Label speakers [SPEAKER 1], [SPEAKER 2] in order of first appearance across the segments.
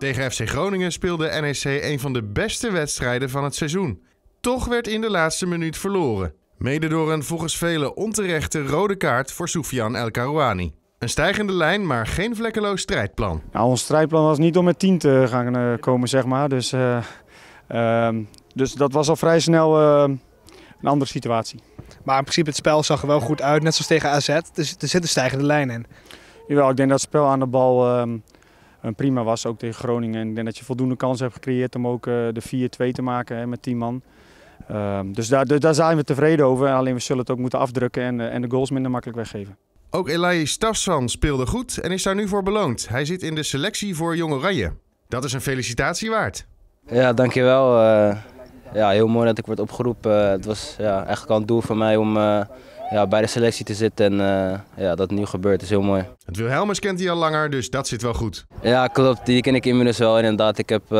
[SPEAKER 1] Tegen FC Groningen speelde NEC een van de beste wedstrijden van het seizoen. Toch werd in de laatste minuut verloren. Mede door een volgens velen onterechte rode kaart voor Soufian El Karouani. Een stijgende lijn, maar geen vlekkeloos strijdplan.
[SPEAKER 2] Nou, ons strijdplan was niet om met 10 te gaan eh, komen, zeg maar. Dus, eh, ehm, dus dat was al vrij snel eh, een andere situatie. Maar in principe, het spel zag er wel goed uit, net zoals tegen AZ. Dus er zit een stijgende lijn in. Jawel, ik denk dat het spel aan de bal ehm, prima was, ook tegen Groningen. En ik denk dat je voldoende kansen hebt gecreëerd om ook eh, de 4-2 te maken hè, met 10 man. Ehm, dus daar, daar zijn we tevreden over. Alleen we zullen het ook moeten afdrukken en, eh, en de goals minder makkelijk weggeven.
[SPEAKER 1] Ook Elai Stafsan speelde goed en is daar nu voor beloond. Hij zit in de selectie voor Jong Oranje. Dat is een felicitatie waard.
[SPEAKER 3] Ja, dankjewel. Uh, ja, heel mooi dat ik word opgeroepen. het was ja, eigenlijk een doel van mij om ja, bij de selectie te zitten en eh, ja, dat nu gebeurt is heel mooi.
[SPEAKER 1] Het Wilhelmus kent hij al langer, dus dat zit wel goed.
[SPEAKER 3] Ja, klopt. Die ken ik inmiddels wel inderdaad. Ik heb eh,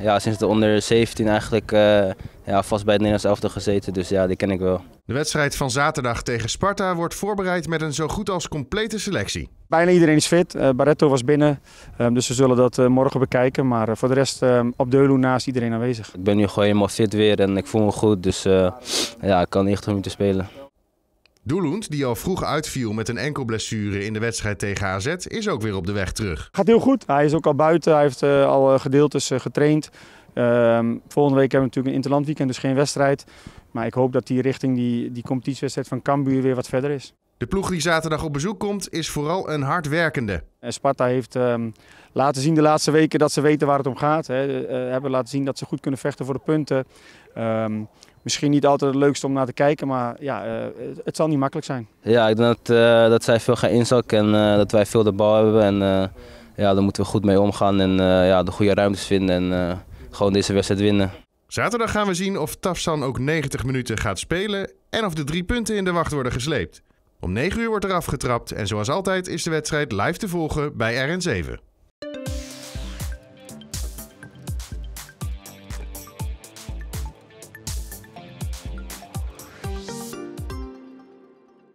[SPEAKER 3] ja, sinds de onder 17 eigenlijk eh, ja, vast bij het Nederlands elftal gezeten, dus ja, die ken ik wel.
[SPEAKER 1] De wedstrijd van zaterdag tegen Sparta wordt voorbereid met een zo goed als complete selectie.
[SPEAKER 3] Bijna iedereen is fit.
[SPEAKER 2] Barretto was binnen, ehm, dus we zullen dat morgen bekijken. Maar voor de rest ehm, op Deulu naast iedereen
[SPEAKER 3] aanwezig. Ik ben nu gewoon helemaal fit weer en ik voel me goed, dus ja, ik kan echt je te spelen.
[SPEAKER 1] Doelund, die al vroeg uitviel met een enkel blessure in de wedstrijd tegen AZ, is ook weer op de weg terug.
[SPEAKER 2] Gaat heel goed. Hij is ook al buiten. Hij heeft eh, al eh, gedeeltes eh, getraind. Ehm, volgende week hebben we natuurlijk een interlandweekend, dus geen wedstrijd. Maar ik hoop dat die richting die, die competitiewedstrijd van Cambuur weer wat verder is. De ploeg die zaterdag op bezoek komt is vooral een hardwerkende. Sparta heeft ehm, laten zien de laatste weken dat ze weten waar het om gaat. Hè. Eh, eh, hebben laten zien dat ze goed kunnen vechten voor de punten. Ehm, misschien niet altijd het leukste om naar te kijken, maar ja, eh, het zal niet makkelijk zijn.
[SPEAKER 3] Ja, ik denk dat, dat zij veel gaan inzakken en dat wij veel de bal hebben. En ja, daar moeten we goed mee omgaan en ja, de goede ruimtes vinden en gewoon deze wedstrijd winnen.
[SPEAKER 1] Zaterdag gaan we zien of Tafsan ook 90 minuten gaat spelen en of de drie punten in de wacht worden gesleept. Om 9 uur wordt er afgetrapt en zoals altijd is de wedstrijd live te volgen bij RN7.